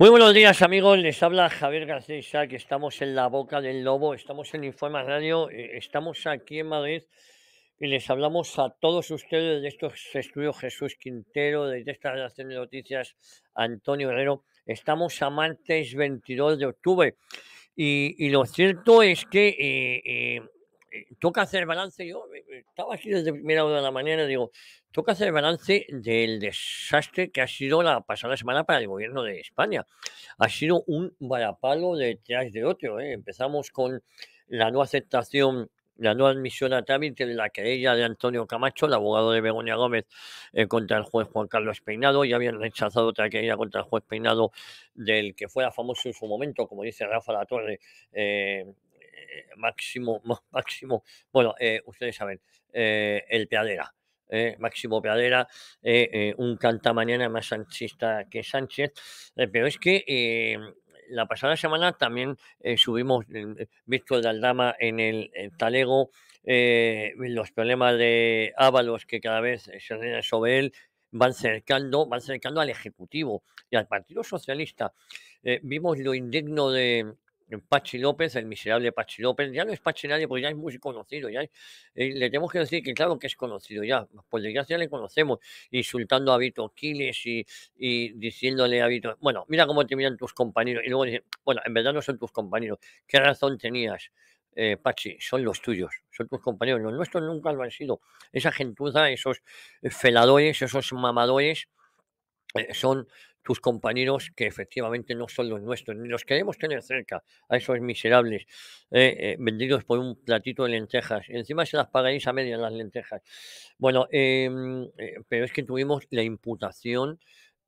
Muy buenos días amigos, les habla Javier García que estamos en la boca del lobo, estamos en Informa Radio, eh, estamos aquí en Madrid y les hablamos a todos ustedes de estos estudios Jesús Quintero, de esta relación de noticias Antonio Herrero. Estamos a martes 22 de octubre y, lo cierto es que eh, eh, toca hacer balance. Yo estaba aquí desde primera hora de la mañana, digo, toca hacer balance del desastre que ha sido la pasada semana para el gobierno de España. Ha sido un varapalo detrás de otro. ¿eh? Empezamos con la no aceptación la no admisión a trámite de la querella de Antonio Camacho, el abogado de Begoña Gómez, eh, contra el juez Juan Carlos Peinado. Ya habían rechazado otra querella contra el juez Peinado, del que fuera famoso en su momento, como dice Rafa La Torre, eh, eh, máximo, Máximo, bueno, eh, ustedes saben, eh, el Peadera. Máximo Peadera, un canta más sanchista que Sánchez, pero es que la pasada semana también subimos Víctor Daldama en el, talego, los problemas de Ábalos que cada vez se reina sobre él, van cercando, van cercando al Ejecutivo y al Partido Socialista. vimos lo indigno de Pachi López, el miserable Pachi López, ya no es Pachi nadie porque ya es muy conocido, ya eh, le tenemos que decir que claro que es conocido ya, por desgracia le conocemos, insultando a Vito Quiles y, diciéndole a Vito, bueno, mira cómo te miran tus compañeros, y luego dicen, bueno, en verdad no son tus compañeros, ¿qué razón tenías? Eh, Pachi, son los tuyos, son tus compañeros, los nuestros nunca lo han sido. Esa gentuza, esos eh, feladores, esos mamadores, son tus compañeros que efectivamente no son los nuestros, ni los queremos tener cerca a esos miserables eh, eh, vendidos por un platito de lentejas. Encima se las pagáis a media las lentejas. Bueno, em, eh, pero es que tuvimos la imputación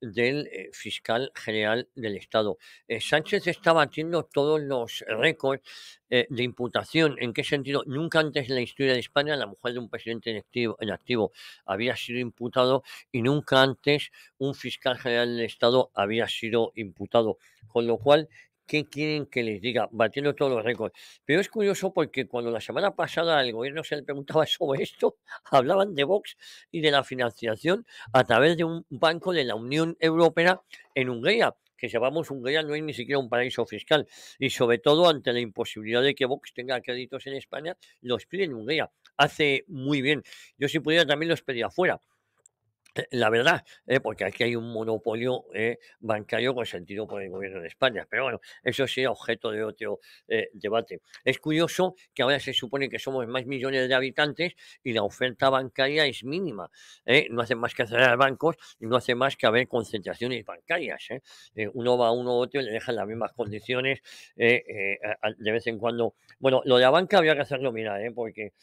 del eh, fiscal general del Estado. Eh, Sánchez está batiendo todos los récords eh, de imputación. ¿En qué sentido? Nunca antes en la historia de España la mujer de un presidente en activo, en activo había sido imputado y nunca antes un fiscal general del Estado había sido imputado. Con lo cual qué quieren que les diga, batiendo todos los récords. Pero es curioso porque cuando la semana pasada el gobierno se le preguntaba sobre esto, hablaban de Vox y de la financiación a través de un banco de la Unión Europea en Hungría. Que sepamos, Hungría no es ni siquiera un paraíso fiscal. Y sobre todo ante la imposibilidad de que Vox tenga créditos en España, los pide en Hungría. Hace muy bien. Yo si pudiera también los pedía afuera la verdad, eh, porque aquí hay un monopolio ¿eh? bancario consentido por el gobierno de España. Pero bueno, eso sería objeto de otro eh, debate. Es curioso que ahora se supone que somos más millones de habitantes y la oferta bancaria es mínima. ¿eh? No hace más que cerrar bancos y no hace más que haber concentraciones bancarias. uno va a uno a otro y le dejan las mismas condiciones de vez en cuando. Bueno, lo de la banca había que hacerlo mirar, porque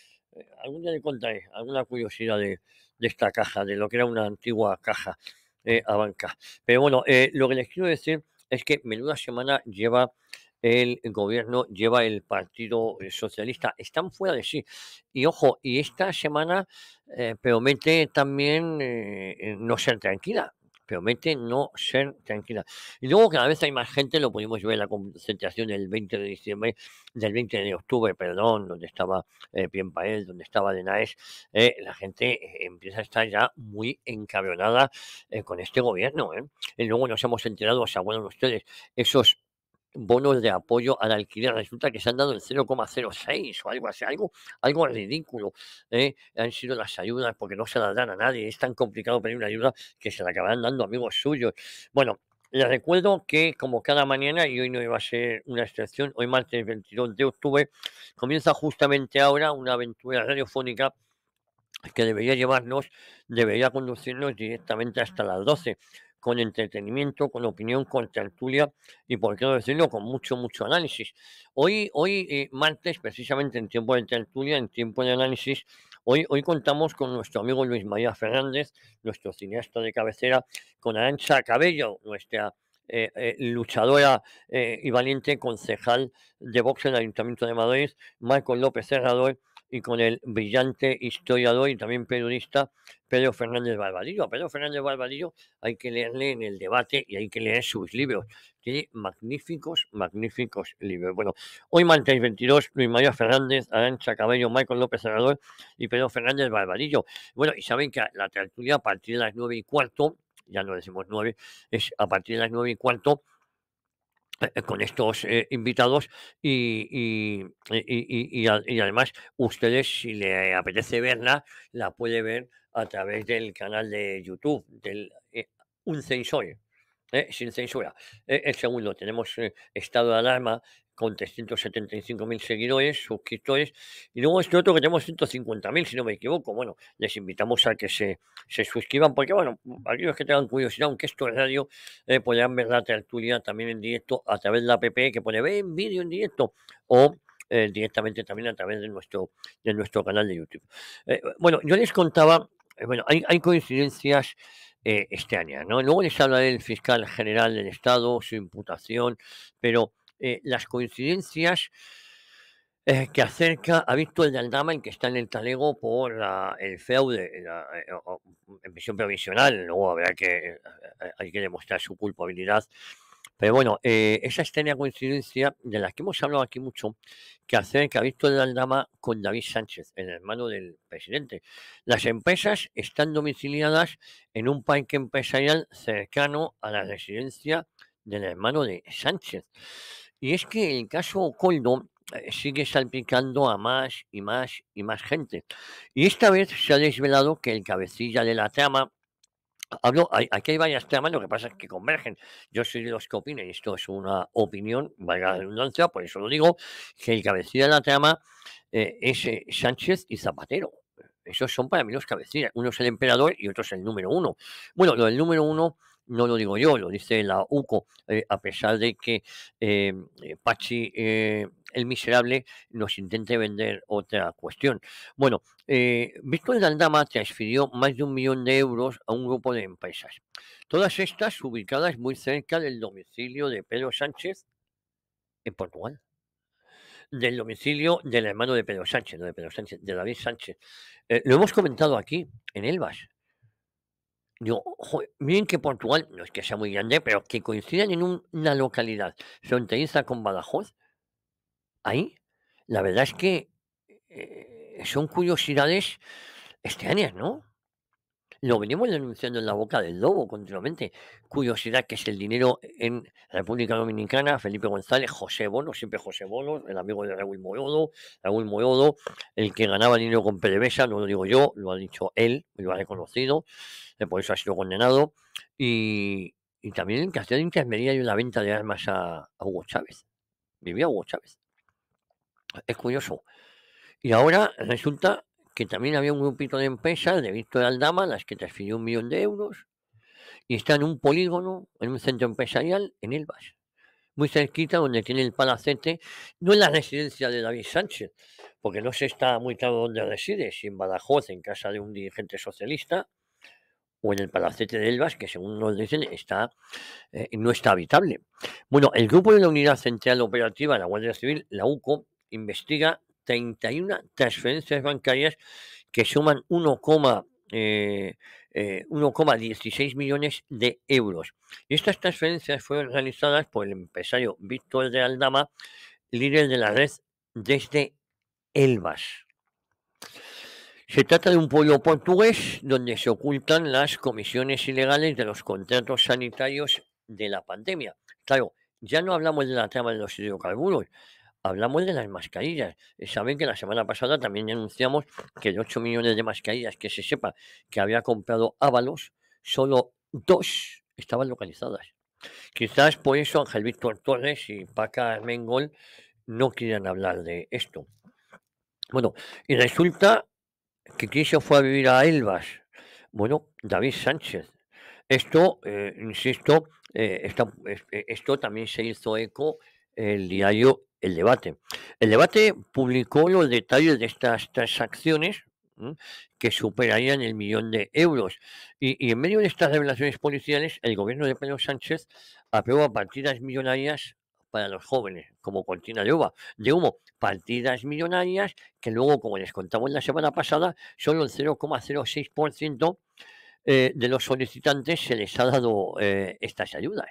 algún día le contaré alguna curiosidad de de esta caja, de lo que era una antigua caja eh, a banca. Pero bueno, eh, lo que les quiero decir es que menuda semana lleva el gobierno, lleva el Partido eh, Socialista. Están fuera de sí. Y ojo, y esta semana eh, promete también no ser tranquila, promete no ser tranquila. Y luego cada vez hay más gente, lo pudimos ver en la concentración del 20 de diciembre, del 20 de octubre, perdón, donde estaba eh, Piempael, donde estaba Lenaes, eh, la gente eh, empieza a estar ya muy encabronada eh, con este gobierno. Y luego nos hemos enterado, o sea, bueno, ustedes, esos bonos de apoyo al alquiler. Resulta que se han dado el 0,06 o algo así, algo, algo ridículo. ¿eh? Han sido las ayudas porque no se las dan a nadie. Es tan complicado pedir una ayuda que se la acabarán dando amigos suyos. Bueno, les recuerdo que, como cada mañana, y hoy no iba a ser una excepción, hoy martes 22 de octubre, comienza justamente ahora una aventura radiofónica que debería llevarnos, debería conducirnos directamente hasta las 12 con entretenimiento, con opinión, con tertulia y, por qué no decirlo, con mucho, mucho análisis. Hoy, hoy eh, martes, precisamente en tiempo de tertulia, en tiempo de análisis, hoy, hoy contamos con nuestro amigo Luis María Fernández, nuestro cineasta de cabecera, con Arancha Cabello, nuestra eh, eh, luchadora y valiente concejal de boxeo en el Ayuntamiento de Madrid, Marco López Herrador, y con el brillante historiador y también periodista Pedro Fernández Barbadillo. A Pedro Fernández Barbadillo hay que leerle en el debate y hay que leer sus libros. Tiene magníficos, magníficos libros. Bueno, hoy martes 22, Luis María Fernández, Arancha Cabello, Michael López Arador y Pedro Fernández Barbadillo. Bueno, y saben que la tertulia a partir de las nueve y cuarto, ya no decimos nueve, es a partir de las nueve y cuarto eh, con estos eh, invitados y, y, además ustedes si le apetece verla la puede ver a través del canal de YouTube del eh, un censor sin censura el segundo tenemos estado de alarma con 375.000 seguidores, suscriptores. Y luego este otro que tenemos 150.000, si no me equivoco. Bueno, les invitamos a que se, se suscriban, porque bueno, aquellos que tengan curiosidad, aunque esto es radio, eh, podrán ver la tertulia también en directo a través de la app que pone ve en vídeo en directo o eh, directamente también a través de nuestro, de nuestro canal de YouTube. Eh, bueno, yo les contaba, bueno, hay, hay coincidencias este año, ¿no? Luego les hablaré del fiscal general del Estado, su imputación, pero eh, las coincidencias eh, que acerca a Víctor de el que está en el talego por el feudo la, eh, en prisión provisional. Luego habrá que, hay que demostrar su culpabilidad. Pero bueno, esa extraña coincidencia de la que hemos hablado aquí mucho, que acerca a Víctor de Aldama con David Sánchez, el hermano del presidente. Las empresas están domiciliadas en un parque empresarial cercano a la residencia del hermano de Sánchez. Y es que el caso Coldo eh, sigue salpicando a más y más y más gente. Y esta vez se ha desvelado que el cabecilla de la trama Hablo, aquí hay varias tramas, lo que pasa es que convergen. Yo soy de los que opinen, esto es una opinión, valga la redundancia, por eso lo digo, que el cabecilla de la trama eh, es eh, Sánchez y Zapatero. Esos son para mí los cabecillas. Uno es el emperador y otro es el número uno. Bueno, lo del número uno no lo digo yo, lo dice la UCO, eh, a pesar de que eh, eh, Pachi el miserable nos intente vender otra cuestión. Bueno, Víctor Daldama transfirió más de un millón de euros a un grupo de empresas, todas estas ubicadas muy cerca del domicilio de Pedro Sánchez en Portugal del domicilio del hermano de Pedro Sánchez, no de Pedro Sánchez, de David Sánchez. lo hemos comentado aquí en Elvas. Digo, bien miren que Portugal, no es que sea muy grande, pero que coincidan en una localidad fronteriza con Badajoz, ahí, la verdad es que eh, son curiosidades extrañas, ¿no? lo venimos denunciando en la boca del lobo continuamente. Curiosidad que es el dinero en República Dominicana, Felipe González, José Bono, siempre José Bono, el amigo de Raúl Moyodo, Raúl Moyodo, el que ganaba dinero con PDVSA, no lo digo yo, lo ha dicho él, lo ha reconocido, eh, por eso ha sido condenado, y, también en Castellón de hay la venta de armas a Hugo Chávez. Vivía Hugo Chávez. Es curioso. Y ahora resulta que también había un grupito de empresas de Víctor Aldama, las que transfirió un millón de euros, y está en un polígono, en un centro empresarial, en Elbas, muy cerquita donde tiene el palacete, no en la residencia de David Sánchez, porque no se está muy claro dónde reside, si en Badajoz, en casa de un dirigente socialista, o en el palacete de Elbas, que según nos dicen está, eh, no está habitable. Bueno, el grupo de la Unidad Central Operativa de la Guardia Civil, la UCO, investiga 31 transferencias bancarias que suman 1,16 eh, eh, millones de euros. Estas transferencias fueron realizadas por el empresario Víctor de Aldama, líder de la red desde Elvas. Se trata de un pueblo portugués donde se ocultan las comisiones ilegales de los contratos sanitarios de la pandemia. Claro, ya no hablamos de la trama de los hidrocarburos, Hablamos de las mascarillas. Eh, saben que la semana pasada también anunciamos que de 8 millones de mascarillas que se sepa que había comprado Ábalos, solo dos estaban localizadas. Quizás por eso Ángel Víctor Torres y Paca Mengol no quieran hablar de esto. Bueno, y resulta que quien se fue a vivir a Elvas, bueno, David Sánchez. Esto, eh, insisto, eh, esto también se hizo eco el diario el debate. El debate publicó los detalles de estas transacciones que superarían el millón de euros. Y, en medio de estas revelaciones policiales, el gobierno de Pedro Sánchez aprueba partidas millonarias para los jóvenes, como cortina de uva, de humo, partidas millonarias que luego, como les contamos la semana pasada, solo el 0,06% eh, de los solicitantes se les ha dado eh, estas ayudas.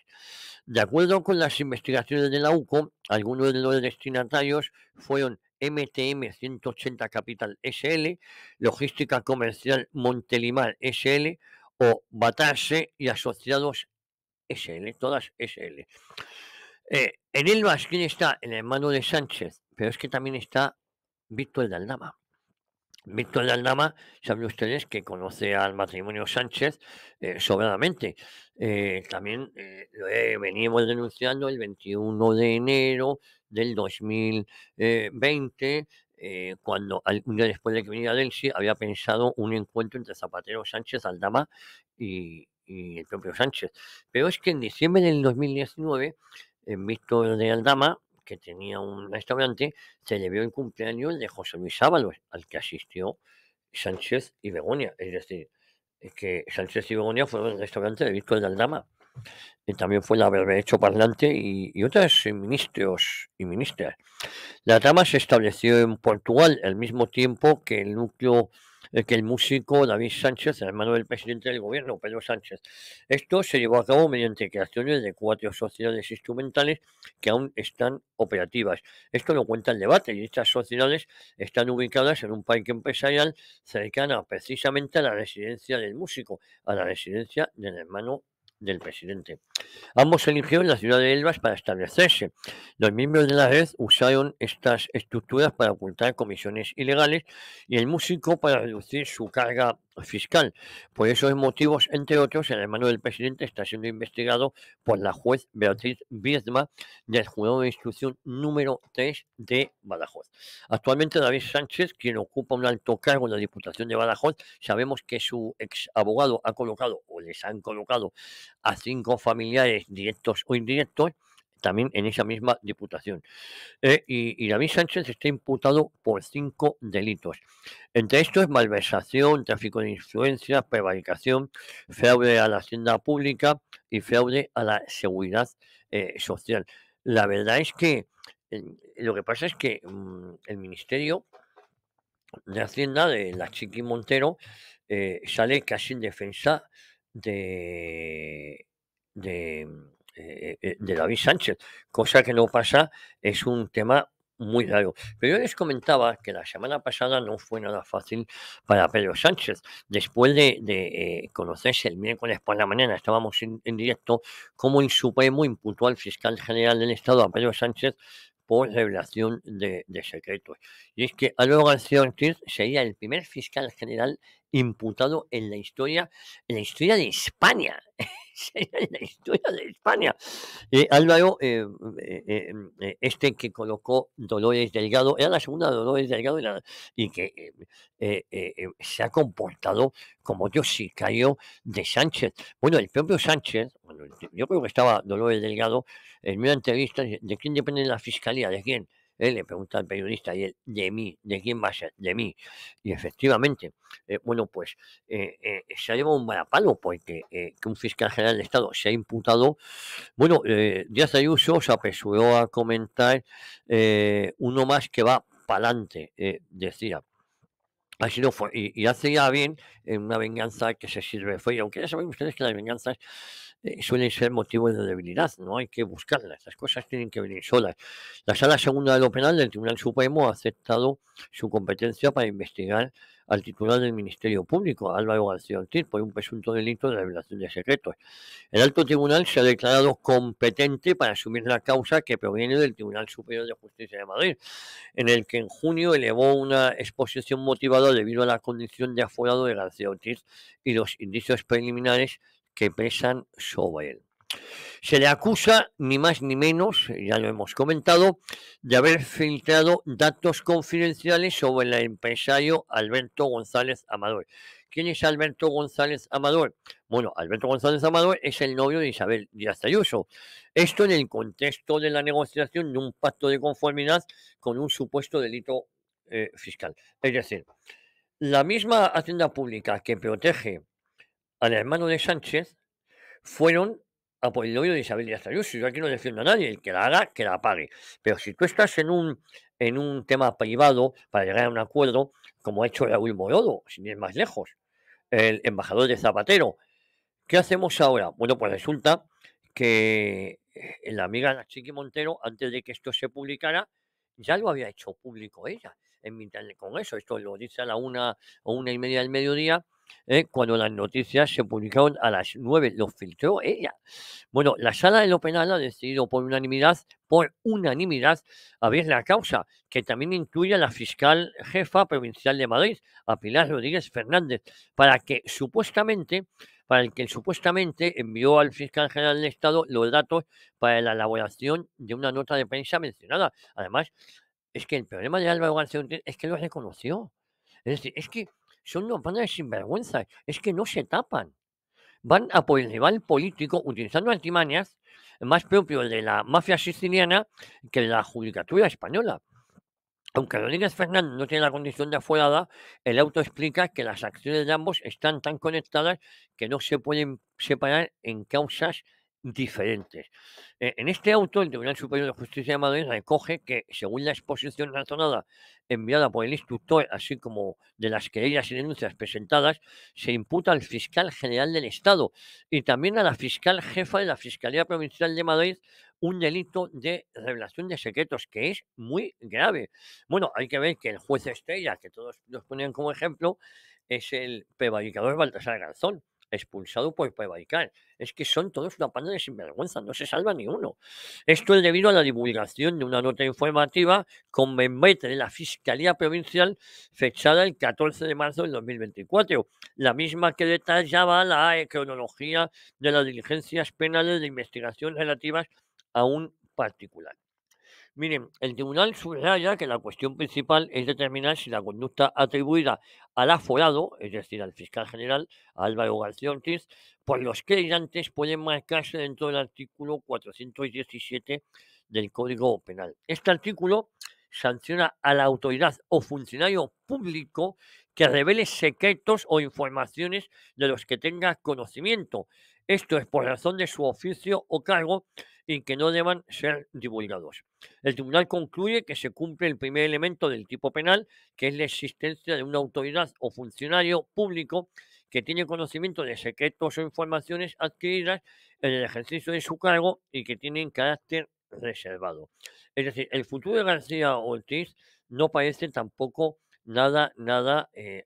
De acuerdo con las investigaciones de la UCO, algunos de los destinatarios fueron MTM 180 Capital SL, Logística Comercial Montelimar SL o Batarse y Asociados SL, todas SL. Eh, en el ¿quién está el hermano de Sánchez, pero es que también está Víctor Daldama. Víctor de Aldama, saben ustedes que conoce al matrimonio Sánchez eh, sobradamente. Eh, también eh, lo he, venimos denunciando el 21 de enero del 2020, cuando un día después de que viniera Delsi había pensado un encuentro entre Zapatero Sánchez, Aldama y, y el propio Sánchez. Pero es que en diciembre del 2019, Víctor de Aldama que tenía un restaurante, se llevó el cumpleaños de José Luis Ábalos, al que asistió Sánchez y Begoña. Es decir, que Sánchez y Begoña fueron el restaurante de Víctor de Aldama. Y también fue la hecho parlante y, y otras ministros y ministras. La Dama se estableció en Portugal al mismo tiempo que el núcleo que el músico David Sánchez, el hermano del presidente del gobierno, Pedro Sánchez. Esto se llevó a cabo mediante creaciones de cuatro sociedades instrumentales que aún están operativas. Esto lo cuenta el debate y estas sociedades están ubicadas en un parque empresarial cercana precisamente a la residencia del músico, a la residencia del hermano del presidente. Ambos eligieron la ciudad de Elvas para establecerse. Los miembros de la red usaron estas estructuras para ocultar comisiones ilegales y el músico para reducir su carga fiscal. Por esos motivos, entre otros, el hermano del presidente está siendo investigado por la juez Beatriz Viedma del jurado de instrucción número 3 de Badajoz. Actualmente David Sánchez, quien ocupa un alto cargo en la Diputación de Badajoz, sabemos que su ex abogado ha colocado o les han colocado a cinco familiares directos o indirectos también en esa misma diputación. Eh, y, David Sánchez está imputado por cinco delitos. Entre estos, malversación, tráfico de influencias, prevaricación, fraude a la hacienda pública y fraude a la seguridad eh, social. La verdad es que lo que pasa es que mm, el Ministerio de Hacienda de la Chiqui Montero eh, sale casi en defensa de eh, eh, de David Sánchez, cosa que no pasa, es un tema muy raro. Pero yo les comentaba que la semana pasada no fue nada fácil para Pedro Sánchez. Después de, eh, conocerse el miércoles por la mañana, estábamos en, directo, como el Supremo imputó al fiscal general del Estado, a Pedro Sánchez, por revelación de, de, secretos. Y es que Álvaro García Ortiz sería el primer fiscal general imputado en la historia, en la historia de España. en la historia de España. Eh, Álvaro, eh, eh, mm, este que colocó Dolores Delgado, era la segunda Dolores Delgado y que se ha comportado como yo sicario de Sánchez. Bueno, el propio Sánchez, yo creo que estaba Dolores Delgado en una entrevista de quién depende la fiscalía, de quién le pregunta al periodista y él, de mí, ¿de quién va a ser? De mí. Y efectivamente, eh, bueno, pues eh, eh, se ha llevado un palo porque un fiscal general de Estado se ha imputado. Bueno, Díaz Ayuso se apresuró a comentar uno más que va para adelante, decía. Ah, Así no fue. Y, hace ya bien en una venganza que se sirve fue. Aunque ya saben ustedes que las venganzas eh, suelen ser motivos de debilidad, no hay que buscarlas, las cosas tienen que venir solas. La sala segunda de lo penal del Tribunal Supremo ha aceptado su competencia para investigar al titular del Ministerio Público, Álvaro García Ortiz, por un presunto delito de revelación de secretos. El alto tribunal se ha declarado competente para asumir la causa que proviene del Tribunal Superior de Justicia de Madrid, en el que en junio elevó una exposición motivada debido a la condición de afogado de García Ortiz y los indicios preliminares que pesan sobre él. Se le acusa ni más ni menos, ya lo hemos comentado, de haber filtrado datos confidenciales sobre el empresario Alberto González Amador. ¿Quién es Alberto González Amador? Bueno, Alberto González Amador es el novio de Isabel Díaz Ayuso. Esto en el contexto de la negociación de un pacto de conformidad con un supuesto delito eh, fiscal. Es decir, la misma hacienda pública que protege al hermano de Sánchez fueron a por el novio de Isabel Díaz Ayuso. Yo aquí no defiendo a nadie, el que la haga, que la pague. Pero si tú estás en un, en un tema privado para llegar a un acuerdo, como ha hecho Raúl Morodo, sin ir más lejos, el embajador de Zapatero, ¿qué hacemos ahora? Bueno, pues resulta que eh, la amiga Chiqui Montero, antes de que esto se publicara, ya lo había hecho público ella en mitad con eso, Esto lo dice a la una o una y media del mediodía. Eh, cuando las noticias se publicaron a las nueve, lo filtró ella. Bueno, la sala de lo penal ha decidido por unanimidad, por unanimidad, abrir la causa, que también incluye a la fiscal jefa provincial de Madrid, a Pilar Rodríguez Fernández, para que supuestamente para el que supuestamente envió al fiscal general del Estado los datos para la elaboración de una nota de prensa mencionada. Además, es que el problema de Álvaro García es que lo reconoció. Es decir, es que son los bandas sinvergüenzas, sinvergüenza, es que no se tapan. Van a por el rival político utilizando antimañas más propio de la mafia siciliana que de la judicatura española. Aunque Rodríguez Fernández no tiene la condición de afuera, el auto explica que las acciones de ambos están tan conectadas que no se pueden separar en causas diferentes. E-, en este auto, el Tribunal Superior de Justicia de Madrid recoge que, según la exposición razonada enviada por el instructor, así como de las querellas y denuncias presentadas, se imputa al fiscal general del Estado y también a la fiscal jefa de la Fiscalía Provincial de Madrid un delito de revelación de secretos, que es muy grave. Bueno, hay que ver que el juez Estrella, que todos nos ponían como ejemplo, es el prevaricador Baltasar Garzón expulsado por pues, prevaricar. Pues, es que son todos una panda de sinvergüenza, no se salva ni uno. Esto es debido a la divulgación de una nota informativa con membrete de la Fiscalía Provincial fechada el 14 de marzo del 2024, la misma que detallaba la cronología de las diligencias penales de investigación relativas a un particular. Miren, el tribunal subraya que la cuestión principal es determinar si la conducta atribuida al aforado, es decir, al fiscal general Álvaro García Ortiz, por los creyentes puede marcarse dentro del artículo 417 del Código Penal. Este artículo sanciona a la autoridad o funcionario público que revele secretos o informaciones de los que tenga conocimiento. Esto es por razón de su oficio o cargo y que no deban ser divulgados. El tribunal concluye que se cumple el primer elemento del tipo penal, que es la existencia de una autoridad o funcionario público que tiene conocimiento de secretos o informaciones adquiridas en el ejercicio de su cargo y que tienen carácter reservado. Es decir, el futuro de García Ortiz no parece tampoco nada, nada eh,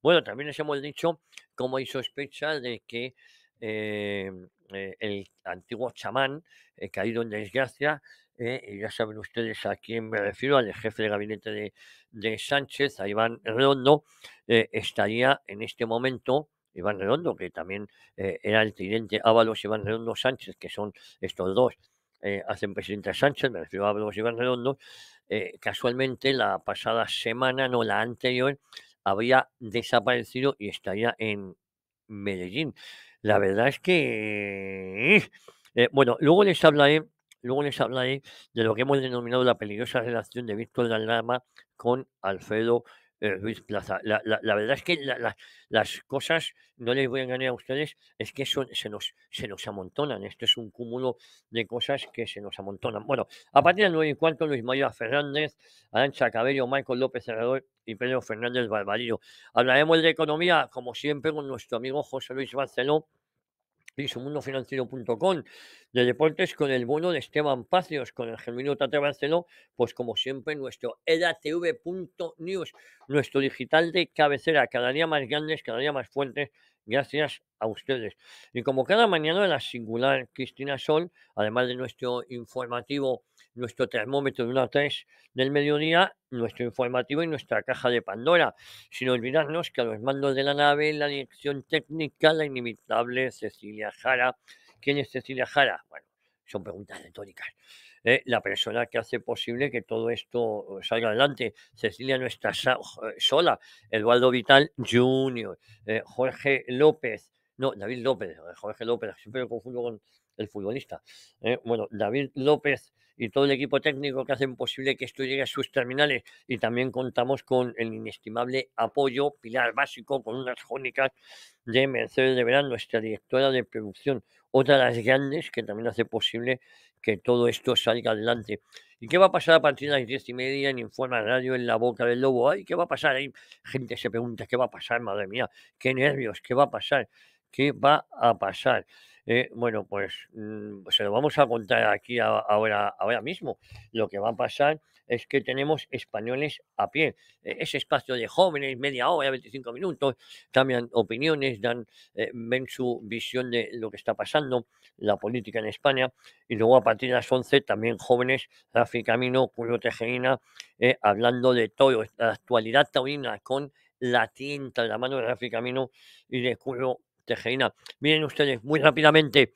Bueno, también les hemos dicho como hay sospecha de que eh, eh, el antiguo chamán caído eh, en desgracia. Eh, y ya saben ustedes a quién me refiero, al jefe de gabinete de, de Sánchez, a Iván Redondo, estaría en este momento Iván Redondo, que también era el tridente Ábalos, Iván Redondo Sánchez, que son estos dos hacen presidente Sánchez, me refiero a Ábalos Iván Redondo, casualmente la pasada semana, no la anterior, había desaparecido y estaría en Medellín la verdad es que... Eh, eh, bueno, luego les hablaré Luego les hablaré de lo que hemos denominado la peligrosa relación de Víctor Dalrama con Alfredo eh, Luis Plaza. La, verdad es que las cosas, no les voy a engañar a ustedes, es que son, se, nos, se nos amontonan. Esto es un cúmulo de cosas que se nos amontonan. Bueno, a partir del 9 y cuarto, Luis María Fernández, Arancha Cabello, Michael López Herrador y Pedro Fernández Barbarillo. Hablaremos de economía, como siempre, con nuestro amigo José Luis Barceló pisomundofinanciero.com de deportes con el bono de Esteban Pacios, con el genuino Tate Barceló, pues como siempre nuestro edatv.news, nuestro digital de cabecera, cada día más grandes, cada día más fuertes, gracias a ustedes. Y como cada mañana la singular Cristina Sol, además de nuestro informativo nuestro termómetro de una tres del mediodía, nuestro informativo y nuestra caja de Pandora, sin olvidarnos que a los mandos de la nave, la dirección técnica, la inimitable Cecilia Jara. ¿Quién es Cecilia Jara? Bueno, son preguntas retóricas. ¿eh? la persona que hace posible que todo esto eh, salga adelante. Cecilia no está eh, sola. Eduardo Vital Jr., Jorge López, no, David López, Jorge López, siempre lo confundo con el futbolista. ¿eh? bueno, David López y todo el equipo técnico que hacen posible que esto llegue a sus terminales. Y también contamos con el inestimable apoyo, pilar básico, con unas jónicas de Mercedes de Verán, nuestra directora de producción. Otra de las grandes que también hace posible que todo esto salga adelante. ¿Y qué va a pasar a partir de las diez y media en Informa Radio en la boca del lobo? ¿Ay, ¿Qué va a pasar? ahí gente se pregunta, ¿qué va a pasar? Madre mía, qué nervios, ¿qué va a pasar? ¿Qué va a pasar? Eh, bueno, pues mm, se lo vamos a contar aquí ahora, ahora mismo. Lo que va a pasar es que tenemos españoles a pie. E, ese espacio de jóvenes, media hora, 25 minutos, cambian opiniones, dan, eh, ven su visión de lo que está pasando, la política en España. Y luego a partir de las 11 también jóvenes, Rafi Camino, Julio Tejerina, eh, hablando de todo, la actualidad taurina con la tinta en la mano de Rafi Camino y de Julio este, Miren ustedes muy rápidamente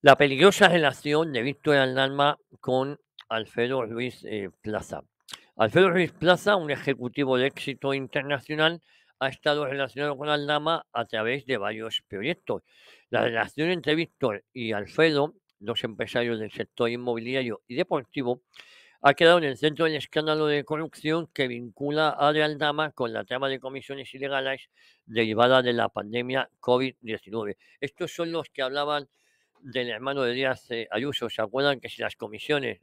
la peligrosa relación de Víctor Alnama con Alfredo Ruiz eh, Plaza. Alfredo Ruiz Plaza, un ejecutivo de éxito internacional, ha estado relacionado con Aldama a través de varios proyectos. La relación entre Víctor y Alfredo, dos empresarios del sector inmobiliario y deportivo, ha quedado en el centro del escándalo de corrupción que vincula a Dama con la trama de comisiones ilegales derivada de la pandemia COVID-19. Estos son los que hablaban del hermano de Díaz eh, Ayuso. ¿Se acuerdan que si las comisiones,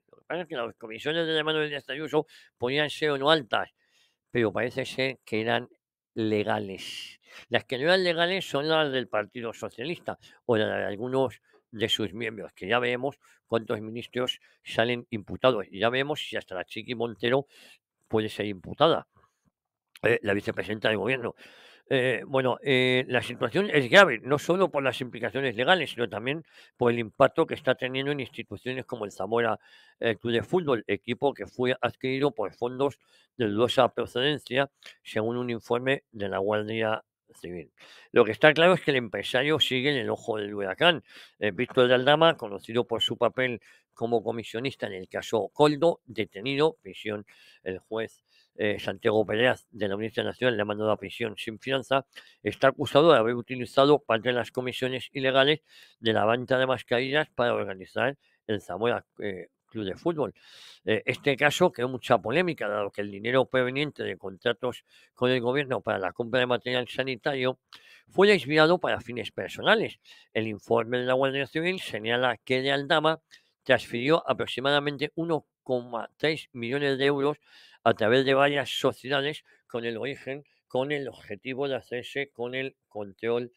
que las comisiones del hermano de Díaz Ayuso ponían ser o no altas, pero parece ser que eran legales. Las que no eran legales son las del Partido Socialista o las de algunos de sus miembros, que ya vemos cuántos ministros salen imputados, y ya vemos si hasta la Chiqui Montero puede ser imputada, eh, la vicepresidenta del gobierno. Eh, bueno, eh, la situación es grave, no solo por las implicaciones legales, sino también por el impacto que está teniendo en instituciones como el Zamora Club de Fútbol, equipo que fue adquirido por fondos de dudosa procedencia, según un informe de la Guardia lo que está claro es que el empresario sigue en el ojo del huracán. Eh, Víctor de Aldama, conocido por su papel como comisionista en el caso Coldo, detenido, prisión, el juez eh, Santiago Pérez de la Unión Nacional le mandó mandado a prisión sin fianza, está acusado de haber utilizado parte de las comisiones ilegales de la venta de mascarillas para organizar el Zamora eh, club de fútbol. Eh, este caso creó mucha polémica, dado que el dinero proveniente de contratos con el gobierno para la compra de material sanitario fue desviado para fines personales. El informe de la Guardia Civil señala que de Aldama transfirió aproximadamente 1,3 millones de euros a través de varias sociedades con el origen, con el objetivo de hacerse con el control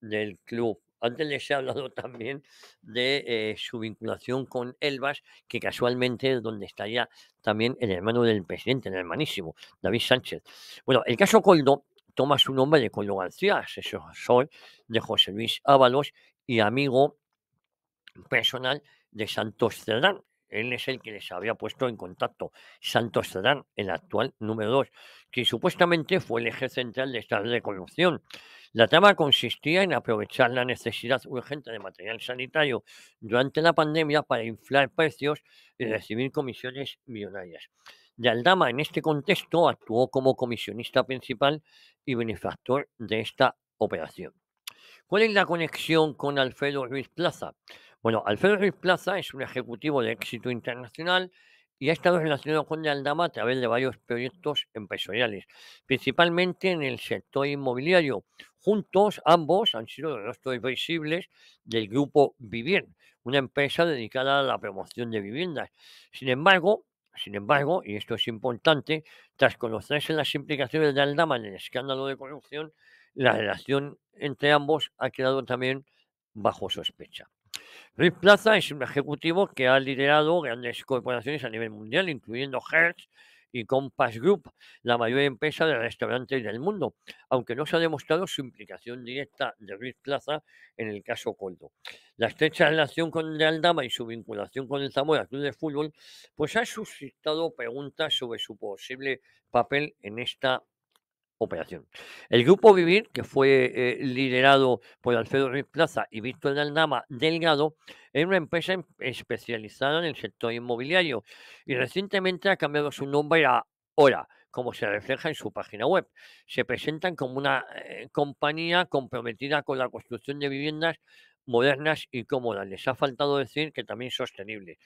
del club. Antes les he hablado también de eh, su vinculación con Elvas, que casualmente es donde estaría también el hermano del presidente, el hermanísimo, David Sánchez. Bueno, el caso Coldo toma su nombre de Coldo García, asesor de José Luis Ábalos y amigo personal de Santos Cerdán. Él es el que les había puesto en contacto. Santos Cerdán, el actual número 2, que supuestamente fue el eje central de esta red de la trama consistía en aprovechar la necesidad urgente de material sanitario durante la pandemia para inflar precios y recibir comisiones millonarias. Yaldama, en este contexto actuó como comisionista principal y benefactor de esta operación. ¿Cuál es la conexión con Alfredo Ruiz Plaza? Bueno, Alfredo Ruiz Plaza es un ejecutivo de éxito internacional y ha estado relacionado con Aldama a través de varios proyectos empresariales, principalmente en el sector inmobiliario. Juntos, ambos han sido los rostros visibles del grupo Vivien, una empresa dedicada a la promoción de viviendas. Sin embargo, sin embargo, y esto es importante, tras conocerse las implicaciones de Aldama en el escándalo de corrupción, la relación entre ambos ha quedado también bajo sospecha. Luis Plaza es un ejecutivo que ha liderado grandes corporaciones a nivel mundial, incluyendo Hertz y Compass Group, la mayor empresa de restaurantes del mundo, aunque no se ha demostrado su implicación directa de Ruiz Plaza en el caso Coldo. La estrecha relación con aldama y su vinculación con el Zamora Club de Fútbol, pues ha suscitado preguntas sobre su posible papel en esta operación. El grupo Vivir, que fue eh, liderado por Alfredo Ruiz Plaza y Víctor Dalnama Delgado, es una empresa em, especializada en el sector inmobiliario y recientemente ha cambiado su nombre a ORA, como se refleja en su página web. Se presentan como una eh, compañía comprometida con la construcción de viviendas modernas y cómodas. Les ha faltado decir que también sostenible.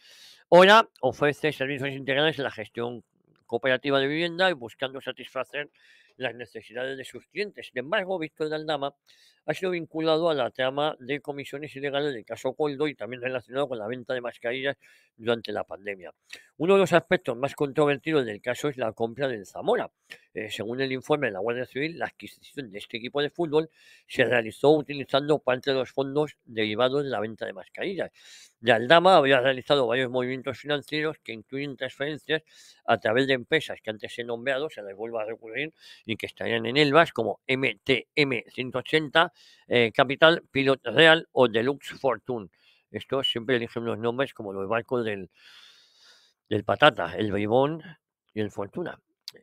ORA ofrece servicios integrales en la gestión cooperativa de vivienda y buscando satisfacer las necesidades de sus clientes. Sin embargo, Víctor de Aldama ha sido vinculado a la trama de comisiones ilegales del caso Coldo y también relacionado con la venta de mascarillas durante la pandemia. Uno de los aspectos más controvertidos del caso es la compra del Zamora. Eh, según el informe de la Guardia Civil, la adquisición de este equipo de fútbol se realizó utilizando parte de los fondos derivados de la venta de mascarillas. De Aldama había realizado varios movimientos financieros que incluyen transferencias a través de empresas que antes he nombrado, se les vuelva a recurrir y que estarían en Elvas, como MTM 180, eh, Capital, Pilot Real o Deluxe Fortune. Esto siempre eligen los nombres como los barcos del, Patata, el Bribón y el Fortuna.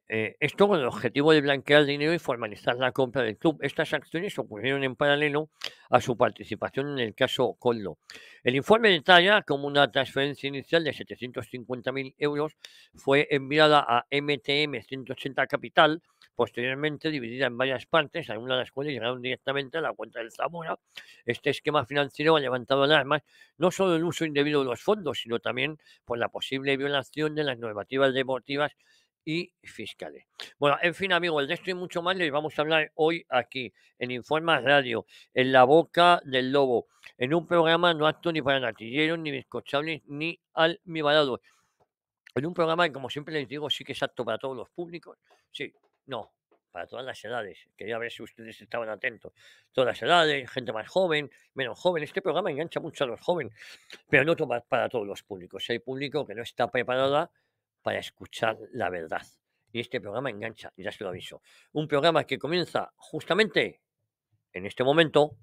Eh, esto con el objetivo de blanquear dinero y formalizar la compra del club. Estas acciones ocurrieron en paralelo a su participación en el caso Coldo. El informe de detalla como una transferencia inicial de 750.000 euros fue enviada a MTM 180 Capital posteriormente dividida en varias partes, algunas de las cuales llegaron directamente a la cuenta del Zamora. Este esquema financiero ha levantado alarmas no solo el uso indebido de los fondos, sino también por la posible violación de las normativas deportivas y fiscales. Bueno, en fin, amigos, de esto y mucho más les vamos a hablar hoy aquí en Informa Radio, en la boca del lobo, en un programa no acto ni para natilleros, ni bizcochables, ni almibarados. En un programa que, como siempre les digo, sí que es apto para todos los públicos, sí, no, para todas las edades. Quería ver si ustedes estaban atentos. Todas las edades, gente más joven, menos joven. Este programa engancha mucho a los jóvenes, pero no para todos los públicos. Hay público que no está preparada para escuchar la verdad. Y este programa engancha, ya se lo aviso. Un programa que comienza justamente en este momento